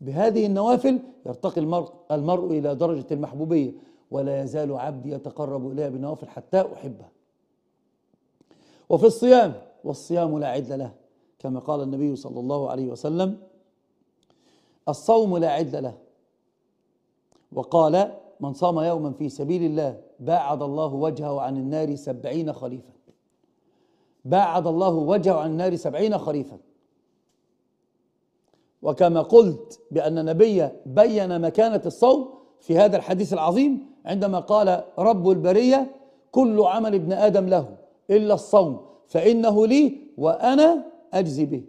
بهذه النوافل يرتقي المرء, المرء إلى درجة المحبوبية ولا يزال عبدي يتقرب إلي بنوافل حتى أحبه وفي الصيام والصيام لا عدل له كما قال النبي صلى الله عليه وسلم الصوم لا عدل له وقال من صام يوما في سبيل الله باعد الله وجهه عن النار سبعين خريفا باعد الله وجهه عن النار سبعين خريفا وكما قلت بأن النبي بين مكانة الصوم في هذا الحديث العظيم عندما قال رب البرية كل عمل ابن آدم له إلا الصوم فإنه لي وأنا أجزي به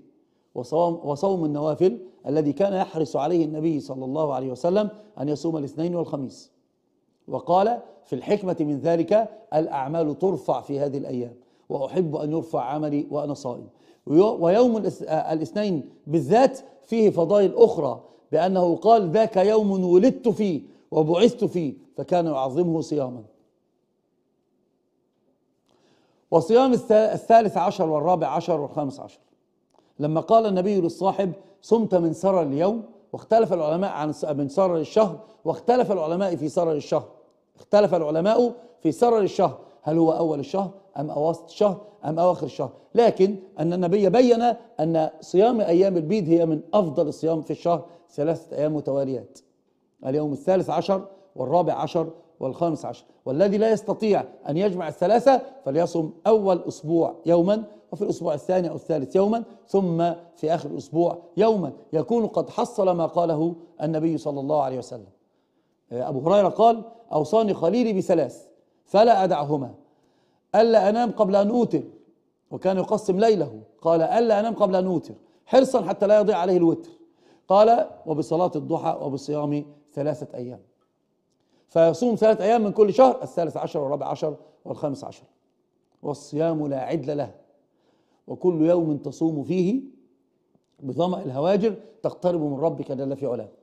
وصوم, وصوم النوافل الذي كان يحرص عليه النبي صلى الله عليه وسلم أن يصوم الاثنين والخميس وقال في الحكمة من ذلك الأعمال ترفع في هذه الأيام وأحب أن يرفع عملي وأنا صائم ويوم آه، الاثنين بالذات فيه فضائل أخرى بأنه قال ذاك يوم ولدت فيه وبعثت فيه فكان يعظمه صياما وصيام الثالث عشر والرابع عشر والخامس عشر لما قال النبي للصاحب صمت من سرر اليوم واختلف العلماء عن من سرر الشهر واختلف العلماء في سرر الشهر اختلف العلماء في سرر الشهر هل هو أول الشهر أم أواسط الشهر أم أواخر الشهر لكن أن النبي بين أن صيام أيام البيض هي من أفضل الصيام في الشهر ثلاثة أيام متواليات اليوم الثالث عشر والرابع عشر والخامس عشر والذي لا يستطيع أن يجمع الثلاثة فليصم أول أسبوع يوما وفي الأسبوع الثاني أو الثالث يوما ثم في آخر الأسبوع يوما يكون قد حصل ما قاله النبي صلى الله عليه وسلم أبو هريرة قال أوصاني خليلي بثلاث فلا أدعهما ألا أنام قبل أن أوتر وكان يقسم ليله قال ألا أنام قبل أن أوتر حرصا حتى لا يضيع عليه الوتر قال وبصلاة الضحى وبصيام ثلاثة أيام فيصوم ثلاثة أيام من كل شهر الثالث عشر والرابع عشر والخامس عشر والصيام لا عدل له وكل يوم تصوم فيه بظمأ الهواجر تقترب من ربك جل في علاه